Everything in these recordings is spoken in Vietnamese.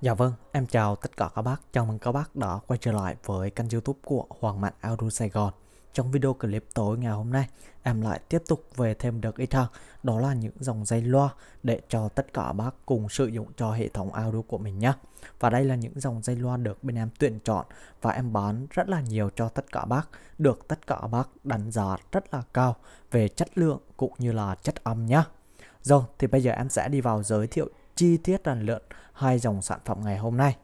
Dạ vâng, em chào tất cả các bác. Chào mừng các bác đã quay trở lại với kênh youtube của Hoàng Mạnh Audio Sài Gòn. Trong video clip tối ngày hôm nay, em lại tiếp tục về thêm được ít hơn. Đó là những dòng dây loa để cho tất cả bác cùng sử dụng cho hệ thống audio của mình nhé. Và đây là những dòng dây loa được bên em tuyển chọn và em bán rất là nhiều cho tất cả bác. Được tất cả bác đánh giá rất là cao về chất lượng cũng như là chất âm nhé. Rồi, thì bây giờ em sẽ đi vào giới thiệu chi tiết lần lượt hai dòng sản phẩm ngày hôm nay.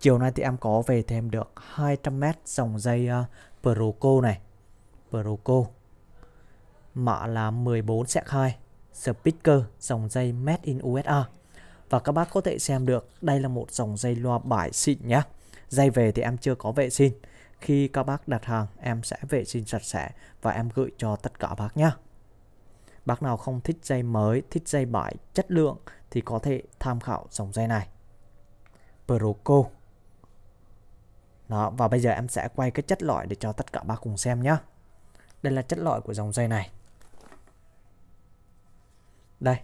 Chiều nay thì em có về thêm được 200m dòng dây uh, Proco này. Proco. Mã là 14 sec 2. Speaker dòng dây Made in USA. Và các bác có thể xem được đây là một dòng dây loa bài xịn nhé. Dây về thì em chưa có vệ sinh. Khi các bác đặt hàng em sẽ vệ sinh sạch sẽ và em gửi cho tất cả bác nhé. Bác nào không thích dây mới, thích dây bãi chất lượng thì có thể tham khảo dòng dây này. Proco. Đó, và bây giờ em sẽ quay cái chất lõi để cho tất cả bác cùng xem nhé. Đây là chất lõi của dòng dây này. Đây,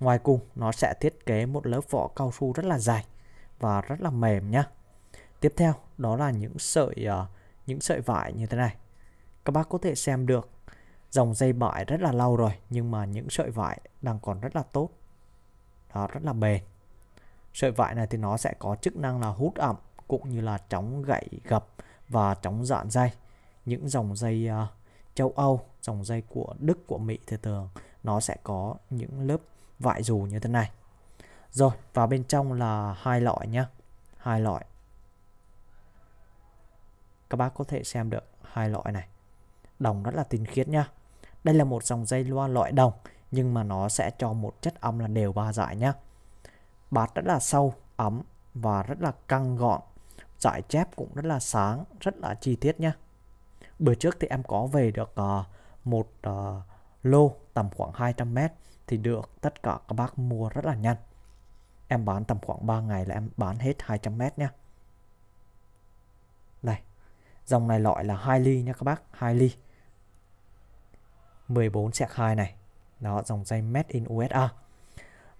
ngoài cùng nó sẽ thiết kế một lớp vỏ cao su rất là dài và rất là mềm nhé. Tiếp theo đó là những sợi uh, những sợi vải như thế này. Các bác có thể xem được dòng dây vải rất là lâu rồi nhưng mà những sợi vải đang còn rất là tốt nó rất là bền sợi vải này thì nó sẽ có chức năng là hút ẩm cũng như là chống gãy gập và chống dạn dây những dòng dây uh, châu Âu dòng dây của Đức của Mỹ thì thường nó sẽ có những lớp vải dù như thế này rồi vào bên trong là hai loại nhé hai loại các bác có thể xem được hai loại này đồng rất là tinh khiết nhá đây là một dòng dây loa loại đồng nhưng mà nó sẽ cho một chất âm là đều ba giải nhá. Bát rất là sâu, ấm và rất là căng gọn. Giải chép cũng rất là sáng, rất là chi tiết nhá. Bữa trước thì em có về được uh, một uh, lô tầm khoảng 200 mét thì được tất cả các bác mua rất là nhanh. Em bán tầm khoảng 3 ngày là em bán hết 200 mét nhá. Đây, dòng này loại là 2 ly nha các bác, 2 ly. 14 sạc 2 này, đó, dòng dây Made in USA.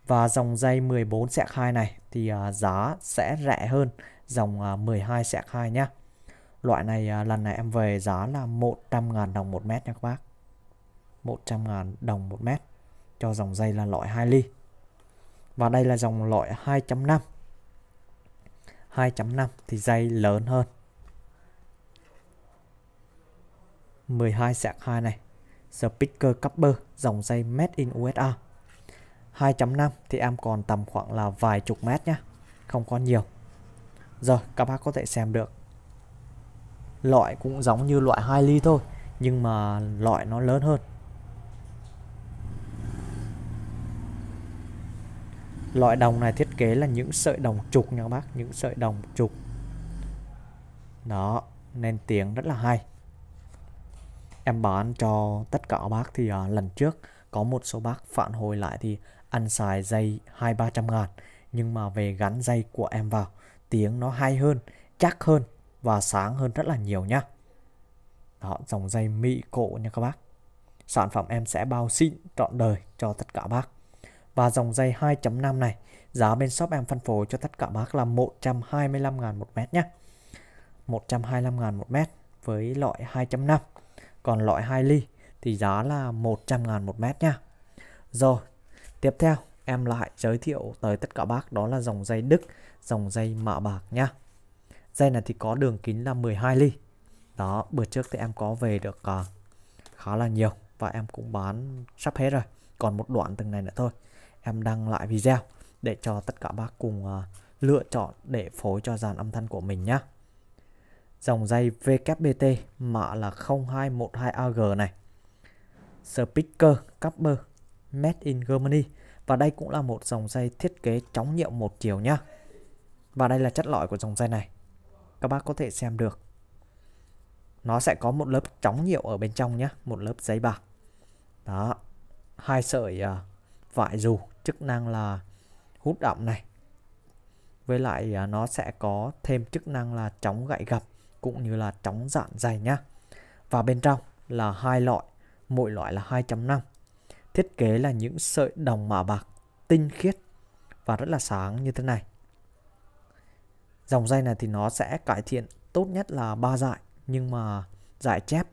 Và dòng dây 14 sạc 2 này thì à, giá sẽ rẻ hơn dòng uh, 12 sạc 2 nhá. Loại này à, lần này em về giá là 100.000 đồng một mét nha các bác. 100.000 đồng một mét cho dòng dây là loại 2 ly. Và đây là dòng loại 2.5. 2.5 thì dây lớn hơn. 12 sạc 2 này speaker copper dòng dây made in USA. 2.5 thì em còn tầm khoảng là vài chục mét nhé, không có nhiều. rồi các bác có thể xem được. Loại cũng giống như loại 2 ly thôi, nhưng mà loại nó lớn hơn. Loại đồng này thiết kế là những sợi đồng trục nha các bác, những sợi đồng trục. Đó, nên tiếng rất là hay em bán cho tất cả bác thì à, lần trước có một số bác phản hồi lại thì ăn xài dây hai ba trăm ngàn nhưng mà về gắn dây của em vào tiếng nó hay hơn chắc hơn và sáng hơn rất là nhiều nhá đó dòng dây mỹ cổ nha các bác sản phẩm em sẽ bao xịn trọn đời cho tất cả bác và dòng dây 2.5 này giá bên shop em phân phối cho tất cả bác là 125 ngàn một mét nhé 125 ngàn một mét với loại 2.5 còn loại 2 ly thì giá là 100 ngàn một mét nha rồi tiếp theo em lại giới thiệu tới tất cả bác đó là dòng dây Đức dòng dây mạ bạc nha dây này thì có đường kính là 12 ly đó bữa trước thì em có về được uh, khá là nhiều và em cũng bán sắp hết rồi còn một đoạn từng này nữa thôi em đăng lại video để cho tất cả bác cùng uh, lựa chọn để phối cho dàn âm thanh của mình nhé dòng dây VKBT mã là 0212AG này. Speaker copper made in Germany và đây cũng là một dòng dây thiết kế chống nhiễu một chiều nhá. Và đây là chất lõi của dòng dây này. Các bác có thể xem được. Nó sẽ có một lớp chống nhiễu ở bên trong nhá một lớp giấy bạc. Đó. Hai sợi uh, vải dù chức năng là hút ẩm này. Với lại uh, nó sẽ có thêm chức năng là chống gãy gập cũng như là chống dạn dày nhá. Và bên trong là hai loại, mỗi loại là 2 năm Thiết kế là những sợi đồng mạ bạc tinh khiết và rất là sáng như thế này. Dòng dây này thì nó sẽ cải thiện tốt nhất là ba dải nhưng mà dải chép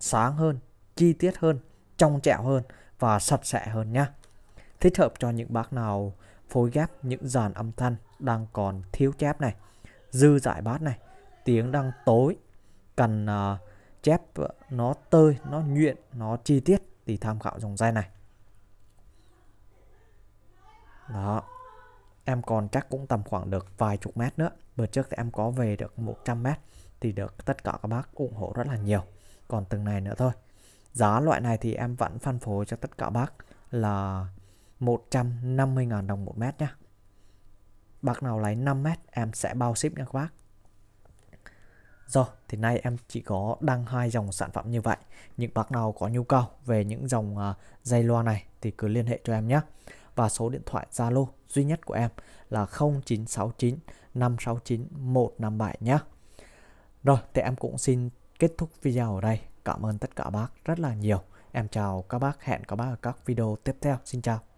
sáng hơn, chi tiết hơn, trong trẻo hơn và sạch sẽ hơn nhá. Thích hợp cho những bác nào phối ghép những dàn âm thanh đang còn thiếu chép này, dư giải bát này tiếng đang tối cần uh, chép nó tơi nó nhuyễn nó chi tiết thì tham khảo dòng dây này đó em còn chắc cũng tầm khoảng được vài chục mét nữa bữa trước thì em có về được 100 mét thì được tất cả các bác ủng hộ rất là nhiều còn từng này nữa thôi giá loại này thì em vẫn phân phối cho tất cả bác là 150.000 đồng một mét nhá bác nào lấy 5 mét em sẽ bao ship nha các bác rồi, thì nay em chỉ có đăng hai dòng sản phẩm như vậy. Những bác nào có nhu cầu về những dòng à, dây loa này thì cứ liên hệ cho em nhé. Và số điện thoại Zalo duy nhất của em là 0969 569 157 nhé. Rồi, thì em cũng xin kết thúc video ở đây. Cảm ơn tất cả bác rất là nhiều. Em chào các bác, hẹn các bác ở các video tiếp theo. Xin chào.